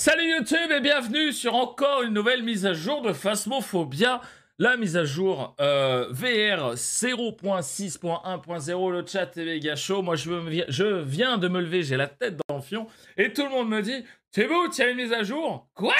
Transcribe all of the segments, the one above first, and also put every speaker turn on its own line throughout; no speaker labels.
Salut YouTube et bienvenue sur encore une nouvelle mise à jour de Phasmophobia. La mise à jour euh, VR 0.6.1.0, le chat est méga chaud. Moi, je, viens de me lever, j'ai la tête dans le fion. Et tout le monde me dit C'est tu as une mise à jour Quoi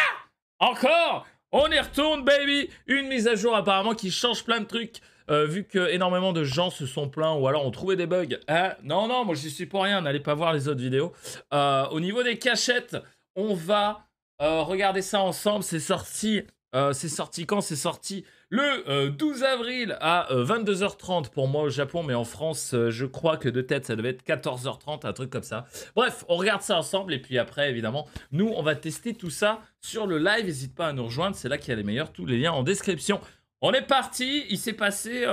Encore On y retourne, baby Une mise à jour apparemment qui change plein de trucs. Euh, vu que énormément de gens se sont plaints ou alors ont trouvé des bugs. Hein? non, non, moi j'y suis pour rien, n'allez pas voir les autres vidéos. Euh, au niveau des cachettes, on va euh, regarder ça ensemble. C'est sorti. Euh, c'est sorti quand C'est sorti le 12 euh, avril à 22h30 pour moi au Japon, mais en France, je crois que de tête, ça devait être 14h30, un truc comme ça. Bref, on regarde ça ensemble et puis après, évidemment, nous, on va tester tout ça sur le live. N'hésite pas à nous rejoindre, c'est là qu'il y a les meilleurs, tous les liens en description. On est parti, il s'est passé,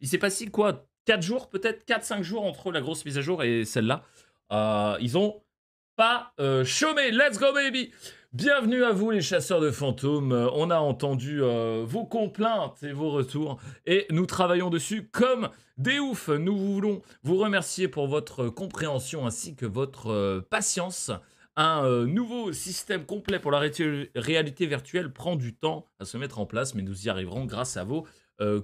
il s'est passé quoi 4 jours, peut-être 4-5 jours entre la grosse mise à jour et celle-là. ils ont pas euh, chômé. Let's go baby Bienvenue à vous les chasseurs de fantômes. Euh, on a entendu euh, vos complaintes et vos retours et nous travaillons dessus comme des oufs. Nous voulons vous remercier pour votre compréhension ainsi que votre patience. Un nouveau système complet pour la réalité virtuelle prend du temps à se mettre en place, mais nous y arriverons grâce à vos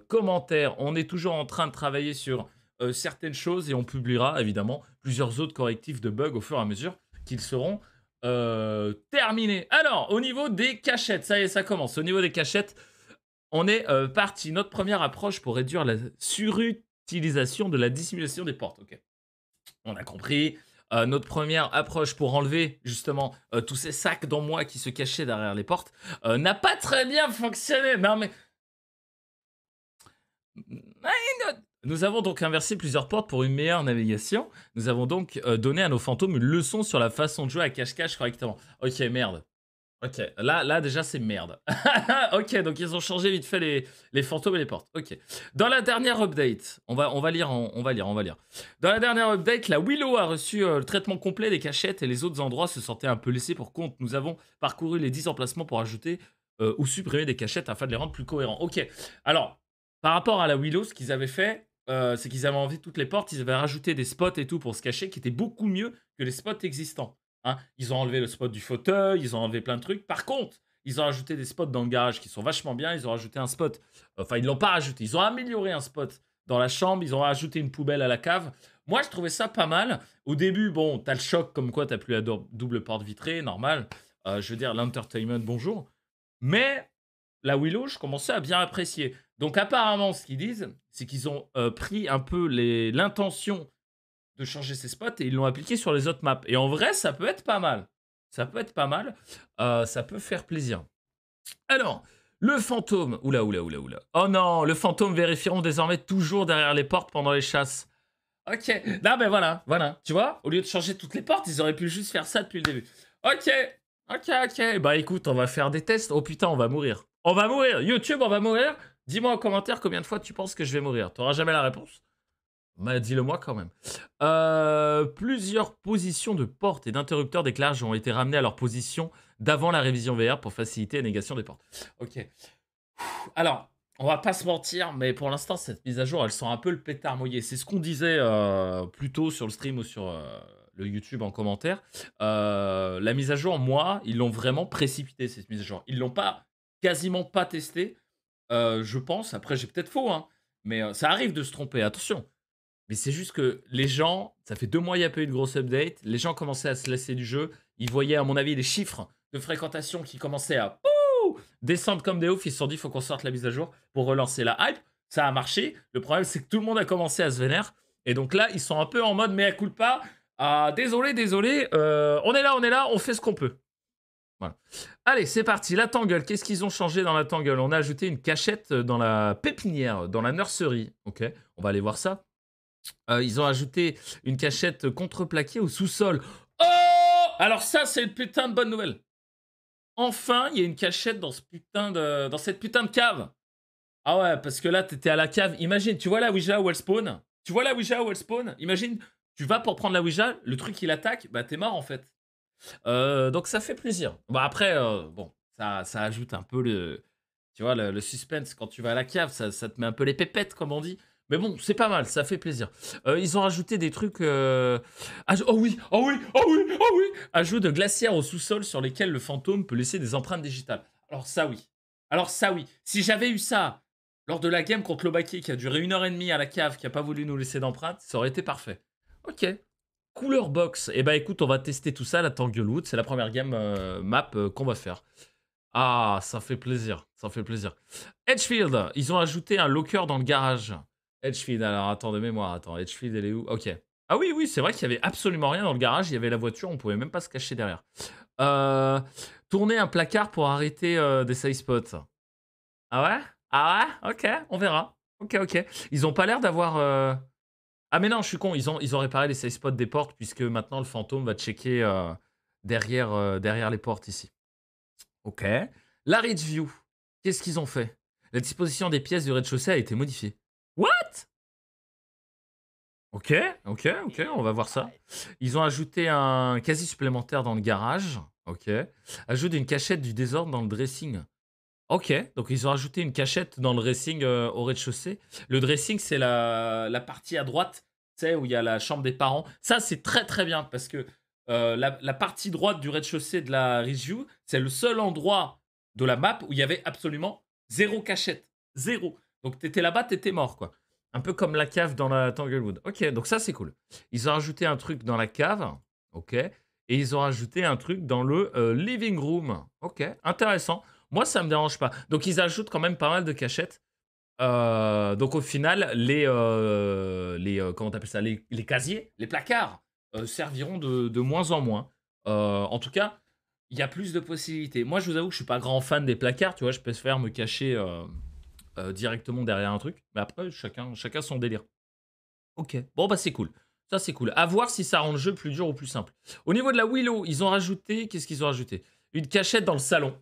commentaires. On est toujours en train de travailler sur certaines choses et on publiera évidemment plusieurs autres correctifs de bugs au fur et à mesure qu'ils seront euh, terminés. Alors, au niveau des cachettes, ça y est, ça commence. Au niveau des cachettes, on est euh, parti. Notre première approche pour réduire la surutilisation de la dissimulation des portes. Ok, on a compris. Euh, notre première approche pour enlever justement tous ces sacs dans moi qui se cachaient derrière les portes n'a pas très bien fonctionné. Non mais... Nous avons donc inversé plusieurs portes pour une meilleure navigation. Nous avons donc euh, donné à nos fantômes une leçon sur la façon de jouer à cache-cache correctement. Ok, merde. Ok, là, là déjà c'est merde. ok, donc ils ont changé vite fait les, fantômes et les portes. Ok. Dans la dernière update, on va, on va lire, on, va lire, on va lire. Dans la dernière update, la Willow a reçu euh, le traitement complet des cachettes et les autres endroits se sentaient un peu laissés pour compte. Nous avons parcouru les 10 emplacements pour ajouter euh, ou supprimer des cachettes afin de les rendre plus cohérents. Ok, alors par rapport à la Willow, ce qu'ils avaient fait, euh, c'est qu'ils avaient enlevé toutes les portes, ils avaient rajouté des spots et tout pour se cacher, qui étaient beaucoup mieux que les spots existants. Hein. Ils ont enlevé le spot du fauteuil, ils ont enlevé plein de trucs. Par contre, ils ont rajouté des spots dans le garage qui sont vachement bien. Ils ont rajouté un spot. Enfin, ils l'ont pas ajouté. Ils ont amélioré un spot dans la chambre. Ils ont rajouté une poubelle à la cave. Moi, je trouvais ça pas mal. Au début, bon, t'as le choc comme quoi t'as plus la double porte vitrée, normal. Euh, je veux dire, l'entertainment, bonjour. Mais la Willow, je commençais à bien apprécier. Donc apparemment, ce qu'ils disent, c'est qu'ils ont euh, pris un peu l'intention de changer ces spots et ils l'ont appliqué sur les autres maps. Et en vrai, ça peut être pas mal. Ça peut être pas mal. Euh, ça peut faire plaisir. Alors, le fantôme. Oula, oula, oula, oula. Oh non, le fantôme vérifieront désormais toujours derrière les portes pendant les chasses. Ok. Non, ben voilà, voilà. Tu vois, au lieu de changer toutes les portes, ils auraient pu juste faire ça depuis le début. Ok, ok, ok. Bah écoute, on va faire des tests. Oh putain, on va mourir. On va mourir. YouTube, on va mourir. Dis-moi en commentaire combien de fois tu penses que je vais mourir. Tu n'auras jamais la réponse. mais dis-le moi quand même. Euh, plusieurs positions de portes et d'interrupteurs d'éclairage ont été ramenées à leur position d'avant la révision VR pour faciliter la négation des portes. Ok. Alors, on va pas se mentir, mais pour l'instant, cette mise à jour, elle sent un peu le pétard mouillé. C'est ce qu'on disait euh, plus tôt sur le stream ou sur euh, le YouTube en commentaire. Euh, la mise à jour, moi, ils l'ont vraiment précipité, cette mise à jour. Ils l'ont pas quasiment pas testée euh, je pense, après j'ai peut-être faux, hein, mais euh, ça arrive de se tromper, attention. Mais c'est juste que les gens, ça fait deux mois, il n'y a pas eu de grosse update. Les gens commençaient à se lasser du jeu. Ils voyaient, à mon avis, les chiffres de fréquentation qui commençaient à descendre comme des oufs. Ils se sont dit, il faut qu'on sorte la mise à jour pour relancer la hype. Ça a marché. Le problème, c'est que tout le monde a commencé à se vénérer. Et donc là, ils sont un peu en mode, mais à pas". Ah, désolé, désolé. Euh, on est là, on est là, on fait ce qu'on peut. Allez, c'est parti. La tangle, qu'est-ce qu'ils ont changé dans la tangle On a ajouté une cachette dans la pépinière, dans la nursery. Ok, on va aller voir ça. Euh, ils ont ajouté une cachette contreplaquée au sous-sol. Oh Alors ça, c'est une putain de bonne nouvelle. Enfin, il y a une cachette dans, ce putain de, dans cette putain de cave. Ah ouais, parce que là, t'étais à la cave. Imagine, tu vois la Ouija où elle spawn Tu vois la Ouija où elle spawn Imagine, tu vas pour prendre la Ouija, le truc il attaque, bah t'es mort en fait. Euh, donc ça fait plaisir. Bon après, euh, bon, ça, ça ajoute un peu le, tu vois, le, suspense quand tu vas à la cave, ça, ça, te met un peu les pépettes comme on dit. Mais bon, c'est pas mal, ça fait plaisir. Euh, ils ont ajouté des trucs. Ah, oh oui, oh oui, oh oui, oh oui Ajout de glacières au sous-sol sur lesquels le fantôme peut laisser des empreintes digitales. Alors ça oui. Alors ça oui. Si j'avais eu ça lors de la game contre Lobaki qui a duré une heure et demie à la cave, qui a pas voulu nous laisser d'empreintes, ça aurait été parfait. Ok, Cooler Box. Et eh bah écoute, on va tester tout ça, la Tanglewood. C'est la première game euh, map euh, qu'on va faire. Ah, ça fait plaisir. Ça fait plaisir. Edgefield, ils ont ajouté un locker dans le garage. Edgefield, alors attends de mémoire. Attends, Edgefield, elle est où Ok. Ah oui, oui, c'est vrai qu'il y avait absolument rien dans le garage. Il y avait la voiture, on pouvait même pas se cacher derrière. Euh, tourner un placard pour arrêter des safe spots. Ah ouais Ah ouais Ok, on verra. Ok, ok. Ils ont pas l'air d'avoir ah mais non, je suis con, ils ont, réparé les six spots des portes puisque maintenant le fantôme va checker euh, derrière, euh, derrière les portes ici. Ok. La Ridge View, qu'est-ce qu'ils ont fait La disposition des pièces du rez-de-chaussée a été modifiée. What Ok, ok, ok, on va voir ça. Ils ont ajouté un quasi supplémentaire dans le garage. Ok. Ajout une cachette du désordre dans le dressing. Ok, donc ils ont ajouté une cachette dans le dressing euh, au rez-de-chaussée. Le dressing, c'est la, partie à droite, tu sais, où il y a la chambre des parents. Ça, c'est très très bien parce que euh, la, partie droite du rez-de-chaussée de la review c'est le seul endroit de la map où il y avait absolument zéro cachette. Zéro. Donc t'étais là-bas, t'étais mort, quoi. Un peu comme la cave dans la Tanglewood. Ok, donc ça, c'est cool. Ils ont ajouté un truc dans la cave. Ok. Et ils ont ajouté un truc dans le euh, living room. Ok, intéressant. Moi, ça ne me dérange pas. Donc, ils ajoutent quand même pas mal de cachettes. Euh, donc, au final, les, euh, les euh, comment ça, les, casiers, les placards serviront de, moins en moins. en tout cas, il y a plus de possibilités. Moi, je vous avoue que je suis pas grand fan des placards. Tu vois, je peux se faire me cacher directement derrière un truc. Mais après, chacun, chacun son délire. Ok. Bon, bah, c'est cool. Ça, c'est cool. À voir si ça rend le jeu plus dur ou plus simple. Au niveau de la Willow, ils ont rajouté. Qu'est-ce qu'ils ont rajouté Une cachette dans le salon.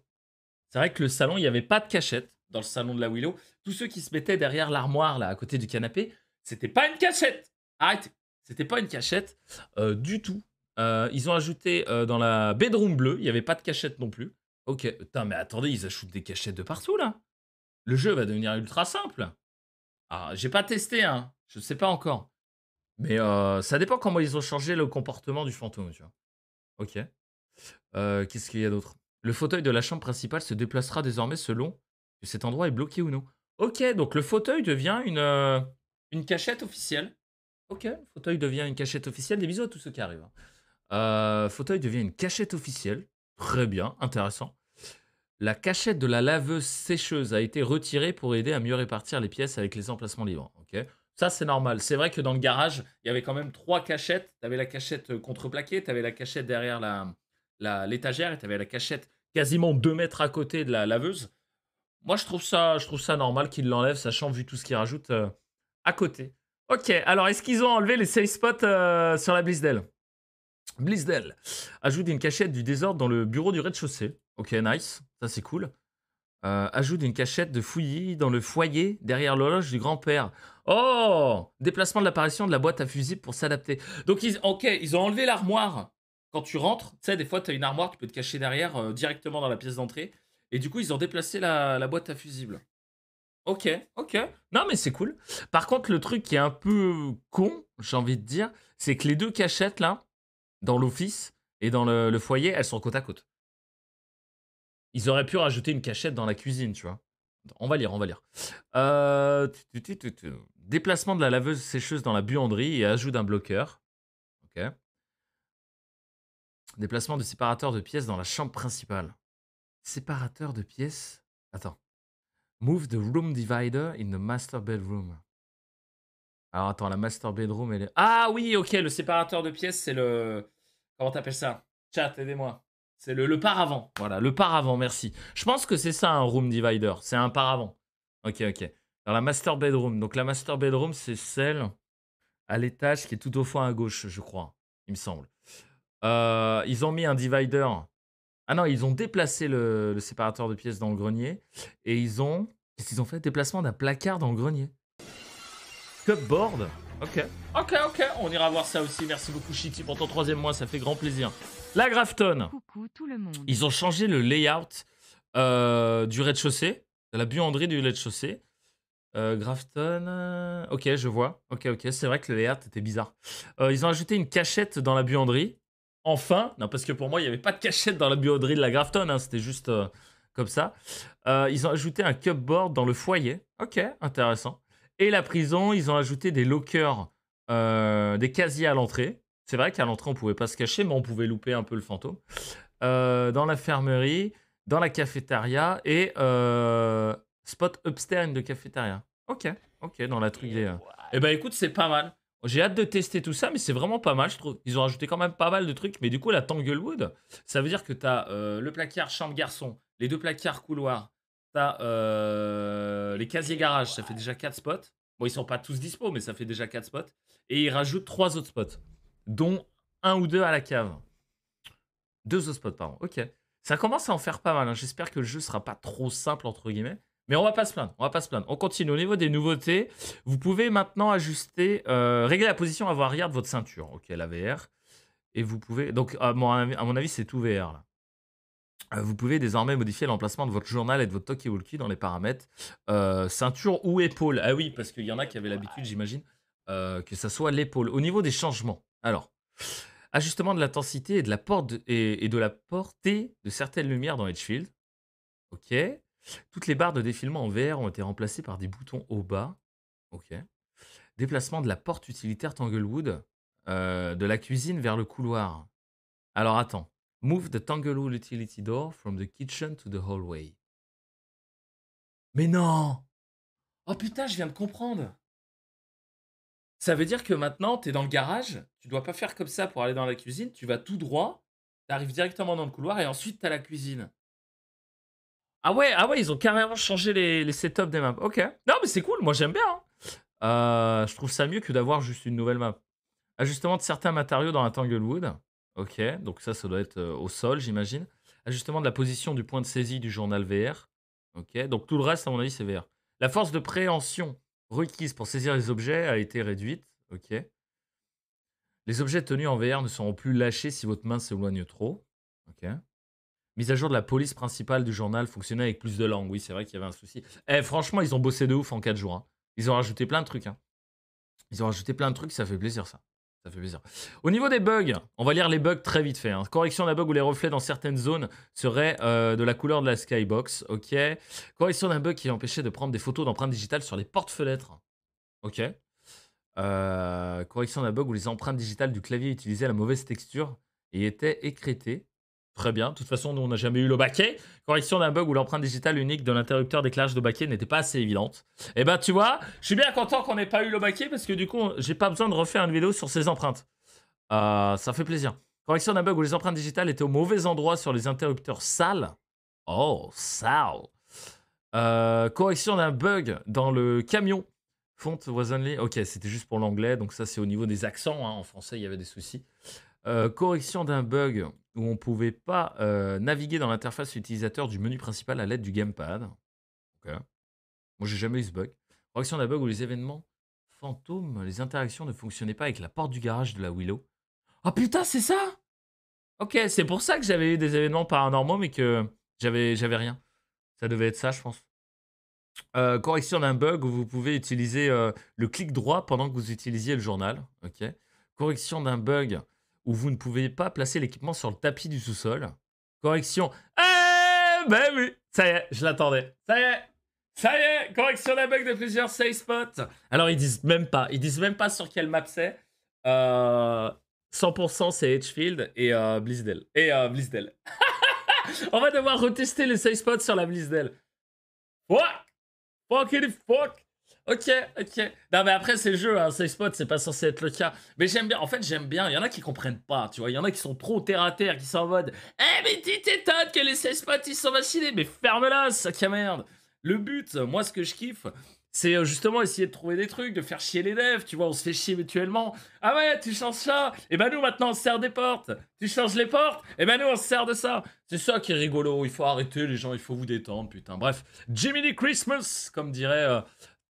C'est vrai que le salon, il n'y avait pas de cachette dans le salon de la Willow. Tous ceux qui se mettaient derrière l'armoire, là, à côté du canapé, c'était pas une cachette. Arrêtez. C'était pas une cachette euh, du tout. Euh, ils ont ajouté euh, dans la bedroom bleue, il n'y avait pas de cachette non plus. Ok, putain, mais attendez, ils ajoutent des cachettes de partout là. Le jeu va devenir ultra simple. Ah, j'ai pas testé, hein. Je ne sais pas encore. Mais ça dépend comment ils ont changé le comportement du fantôme, tu vois. Ok. Qu'est-ce qu'il y a d'autre le fauteuil de la chambre principale se déplacera désormais selon que cet endroit est bloqué ou non. Ok, donc le fauteuil devient une, euh, une cachette officielle. Ok, le fauteuil devient une cachette officielle. Des bisous à tous ceux qui arrivent. Hein. Euh, fauteuil devient une cachette officielle. Très bien, intéressant. La cachette de la laveuse sécheuse a été retirée pour aider à mieux répartir les pièces avec les emplacements libres. Ok, ça c'est normal. C'est vrai que dans le garage, il y avait quand même trois cachettes. Tu la cachette euh, contreplaquée, tu avais la cachette derrière la, l'étagère et tu la cachette quasiment deux mètres à côté de la laveuse. Moi, je trouve ça, je trouve ça normal qu'ils l'enlèvent, sachant vu tout ce qu'ils rajoutent euh, à côté. Ok, alors est-ce qu'ils ont enlevé les safe spots euh, sur la Blizdel Blizdel ajoute une cachette du désordre dans le bureau du rez-de-chaussée. Ok, nice, ça c'est cool. Euh, ajoute une cachette de fouillis dans le foyer derrière l'horloge du grand-père. Oh Déplacement de l'apparition de la boîte à fusibles pour s'adapter. Donc, ils, ok, ils ont enlevé l'armoire quand tu rentres, tu sais, des fois, tu as une armoire, tu peux te cacher derrière euh, directement dans la pièce d'entrée. Et du coup, ils ont déplacé la, boîte à fusibles. Ok, ok. Non, mais c'est cool. Par contre, le truc qui est un peu con, j'ai envie de dire, c'est que les deux cachettes, là, dans l'office et dans le, foyer, elles sont côte à côte. Ils auraient pu rajouter une cachette dans la cuisine, tu vois. On va lire, on va lire. Euh, Déplacement de la laveuse sécheuse dans la buanderie et ajout d'un bloqueur. Ok. Déplacement de séparateur de pièces dans la chambre principale. Séparateur de pièces Attends. Move the room divider in the master bedroom. Alors attends, la master bedroom, elle est... Ah oui, ok, le séparateur de pièces, c'est le... Comment t'appelles ça Chat, aidez-moi. C'est le, le paravent. Voilà, le paravent, merci. Je pense que c'est ça un room divider. C'est un paravent. Ok, ok. Dans la master bedroom. Donc la master bedroom, c'est celle à l'étage qui est tout au fond à gauche, je crois. Il me semble. Euh, ils ont mis un divider. Ah non, ils ont déplacé le, séparateur de pièces dans le grenier. Et ils ont. Qu'est-ce qu'ils ont fait Déplacement d'un placard dans le grenier. Cupboard Ok. Ok, ok. On ira voir ça aussi. Merci beaucoup, Shitty, pour ton troisième mois. Ça fait grand plaisir. La Grafton. Coucou, tout le monde. Ils ont changé le layout euh, du rez-de-chaussée, de la buanderie du rez-de-chaussée. Euh, Grafton. Ok, je vois. Ok, ok. C'est vrai que le layout était bizarre. ils ont ajouté une cachette dans la buanderie enfin, non, parce que pour moi, il n'y avait pas de cachette dans la buanderie de la Grafton, hein, c'était juste euh, comme ça. Euh, ils ont ajouté un cupboard dans le foyer. Ok, intéressant. Et la prison, ils ont ajouté des lockers, euh, des casiers à l'entrée. C'est vrai qu'à l'entrée, on pouvait pas se cacher, mais on pouvait louper un peu le fantôme. dans la fermerie, dans la cafétéria et spot upstairs de cafétéria. Ok, ok, dans la truc des. Eh ben écoute, c'est pas mal. J'ai hâte de tester tout ça, mais c'est vraiment pas mal, je trouve. Ils ont rajouté quand même pas mal de trucs. Mais du coup, la Tanglewood, ça veut dire que tu as euh, le placard chambre garçon, les deux placards couloir, tu as euh, les casiers garage, ça fait déjà 4 spots. Bon, ils sont pas tous dispo, mais ça fait déjà 4 spots. Et ils rajoutent 3 autres spots, dont un ou deux à la cave. Deux autres spots, pardon. Ok. Ça commence à en faire pas mal. Hein. J'espère que le jeu sera pas trop simple, entre guillemets. Mais on va pas se plaindre, on va pas se plaindre. On continue. Au niveau des nouveautés, vous pouvez maintenant ajuster, euh, régler la position avant arrière de votre ceinture. Ok, la VR. Et vous pouvez, donc à mon, avis, c'est tout VR euh, Vous pouvez désormais modifier l'emplacement de votre journal et de votre talkie-walkie dans les paramètres euh, ceinture ou épaule. Ah oui, parce qu'il y en a qui avaient l'habitude, j'imagine, que ça soit l'épaule. Au niveau des changements, alors, ajustement de l'intensité et, de la et de la portée de certaines lumières dans Edgefield. Ok. Toutes les barres de défilement en VR ont été remplacées par des boutons au bas. Ok. Déplacement de la porte utilitaire Tanglewood euh, de la cuisine vers le couloir. Alors attends. Move the Tanglewood utility door from the kitchen to the hallway. Mais non Oh putain, je viens de comprendre. Ça veut dire que maintenant, tu es dans le garage, tu dois pas faire comme ça pour aller dans la cuisine, tu vas tout droit, tu arrives directement dans le couloir et ensuite tu as la cuisine. Ah ouais, ah ouais, ils ont carrément changé les, setups des maps. Ok. Non, mais c'est cool, moi j'aime bien. Hein. Euh, je trouve ça mieux que d'avoir juste une nouvelle map. Ajustement ah, de certains matériaux dans la Tanglewood. Ok, donc ça, ça doit être euh, au sol, j'imagine. Ajustement ah, de la position du point de saisie du journal VR. Ok, donc tout le reste, à mon avis, c'est VR. La force de préhension requise pour saisir les objets a été réduite. Ok. Les objets tenus en VR ne seront plus lâchés si votre main s'éloigne trop. Ok. Mise à jour de la police principale du journal fonctionnait avec plus de langues. Oui, c'est vrai qu'il y avait un souci. Eh, franchement, ils ont bossé de ouf en 4 jours. Hein. Ils ont rajouté plein de trucs. Hein. Ils ont rajouté plein de trucs, ça fait plaisir ça. Ça fait plaisir. Au niveau des bugs, on va lire les bugs très vite fait. Hein. Correction d'un bug où les reflets dans certaines zones seraient euh, de la couleur de la skybox. Ok. Correction d'un bug qui empêchait de prendre des photos d'empreintes digitales sur les portes-fenêtres. Ok. Euh, correction d'un bug où les empreintes digitales du clavier utilisaient la mauvaise texture et étaient écrétées. Très bien. De toute façon, nous, on n'a jamais eu le baquet. Correction d'un bug où l'empreinte digitale unique de l'interrupteur d'éclairage de baquet n'était pas assez évidente. Eh ben, tu vois, je suis bien content qu'on n'ait pas eu le baquet parce que du coup, j'ai pas besoin de refaire une vidéo sur ces empreintes. Euh, ça fait plaisir. Correction d'un bug où les empreintes digitales étaient au mauvais endroit sur les interrupteurs sales. Oh, sale. Euh, correction d'un bug dans le camion. Fonte voisinly. Ok, c'était juste pour l'anglais, donc ça, c'est au niveau des accents. Hein. En français, il y avait des soucis. Euh, correction d'un bug où on pouvait pas euh, naviguer dans l'interface utilisateur du menu principal à l'aide du gamepad. Okay. Moi, j'ai jamais eu ce bug. Correction d'un bug où les événements fantômes, les interactions ne fonctionnaient pas avec la porte du garage de la Willow. Ah oh, putain, c'est ça Ok, c'est pour ça que j'avais eu des événements paranormaux, mais que j'avais rien. Ça devait être ça, je pense. Euh, correction d'un bug où vous pouvez utiliser le clic droit pendant que vous utilisiez le journal. ok Correction d'un bug où vous ne pouvez pas placer l'équipement sur le tapis du sous-sol. Correction. Eh ben oui, ça y est, je l'attendais. Ça y est, ça y est, correction d'un bug de plusieurs safe spots. Alors ils disent même pas, ils disent même pas sur quelle map c'est. 100% euh, c'est Edgefield et euh, Et euh, On va devoir retester les safe spots sur la Blizzdell. Fuck! Fuck it, fuck! Ok, ok. Non, mais après, c'est le jeu, un hein. c'est pas censé être le cas. Mais j'aime bien, en fait, j'aime bien. Il y en a qui comprennent pas, tu vois. Il y en a qui sont trop terre à terre, qui sont en mode Eh, mais tu t'étonnes que les safe spots, ils sont vaccinés, mais ferme-la, sac à merde. Le but, moi, ce que je kiffe, c'est euh, justement essayer de trouver des trucs, de faire chier les devs, tu vois, on se fait chier mutuellement. Ah ouais, tu changes ça, et eh ben nous maintenant on se sert des portes. Tu changes les portes, et eh ben nous on se sert de ça. C'est ça qui est rigolo, il faut arrêter les gens, il faut vous détendre, putain. Bref, Jiminy Christmas, comme dirait euh,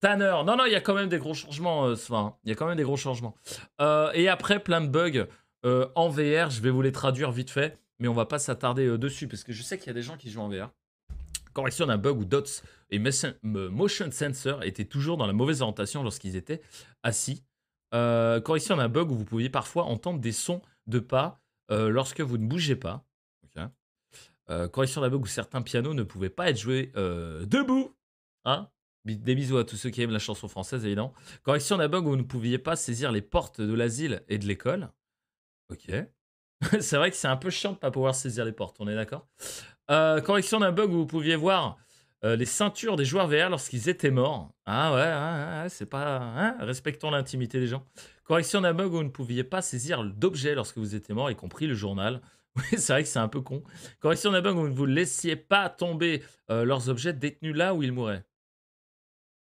Tanner. Non, non, il y a quand même des gros changements euh, hein. Il y a quand même des gros changements. Euh, et après, plein de bugs euh, en VR. Je vais vous les traduire vite fait, mais on va pas s'attarder dessus parce que je sais qu'il y a des gens qui jouent en VR. Correction d'un bug où Dots et Motion Sensor étaient toujours dans la mauvaise orientation lorsqu'ils étaient assis. correction d'un bug où vous pouviez parfois entendre des sons de pas lorsque vous ne bougez pas. correction d'un bug où certains pianos ne pouvaient pas être joués debout. Hein des bisous à tous ceux qui aiment la chanson française, évidemment. Correction d'un bug où vous ne pouviez pas saisir les portes de l'asile et de l'école. Ok. c'est vrai que c'est un peu chiant de ne pas pouvoir saisir les portes, on est d'accord euh, Correction d'un bug où vous pouviez voir euh, les ceintures des joueurs VR lorsqu'ils étaient morts. Ah ouais, c'est pas... Hein, respectons l'intimité des gens. Correction d'un bug où vous ne pouviez pas saisir d'objets lorsque vous étiez mort, y compris le journal. Oui, c'est vrai que c'est un peu con. Correction d'un bug où vous ne laissiez pas tomber euh, leurs objets détenus là où ils mouraient.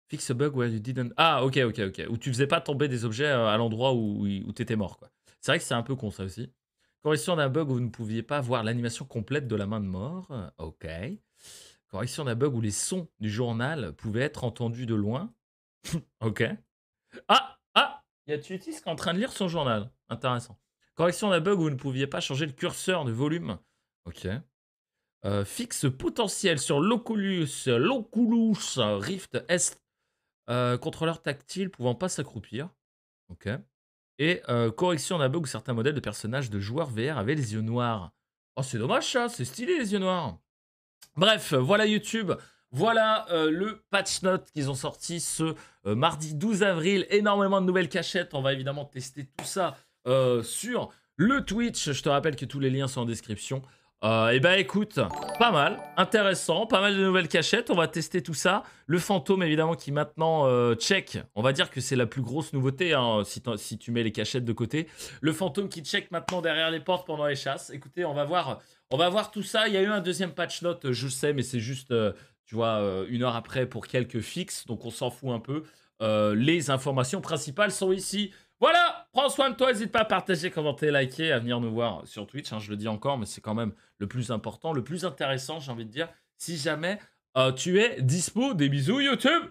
Fix a bug where you didn't. Ah, ok, ok, ok. Où tu faisais pas tomber des objets euh, à l'endroit où, où étais mort, C'est vrai que c'est un peu con, ça aussi. Correction d'un bug où vous ne pouviez pas voir l'animation complète de la main de mort. Ok. Correction d'un bug où les sons du journal pouvaient être entendus de loin. ok. Ah Ah Il y a qui est en train de lire son journal. Intéressant. Correction d'un bug où vous ne pouviez pas changer le curseur de volume. Ok. Euh, fixe potentiel sur l'Oculus, l'Oculus Rift S euh, contrôleur tactile pouvant pas s'accroupir. Ok. Et euh, correction d'un bug où certains modèles de personnages de joueurs VR avaient les yeux noirs. Oh, c'est dommage ça, c'est stylé les yeux noirs. Bref, voilà YouTube. Voilà euh, le patch note qu'ils ont sorti ce mardi 12 avril. Énormément de nouvelles cachettes. On va évidemment tester tout ça sur le Twitch. Je te rappelle que tous les liens sont en description. Euh, eh ben écoute, pas mal, intéressant, pas mal de nouvelles cachettes, on va tester tout ça. Le fantôme évidemment qui maintenant euh, check, on va dire que c'est la plus grosse nouveauté hein, si, tu mets les cachettes de côté. Le fantôme qui check maintenant derrière les portes pendant les chasses. Écoutez, on va voir, on va voir tout ça. Il y a eu un deuxième patch note, je sais, mais c'est juste, euh, tu vois, une heure après pour quelques fixes, donc on s'en fout un peu. les informations principales sont ici. Voilà, prends soin de toi, n'hésite pas à partager, commenter, liker, à venir nous voir sur Twitch, hein, je le dis encore, mais c'est quand même le plus important, le plus intéressant, j'ai envie de dire, si jamais euh, tu es dispo, des bisous YouTube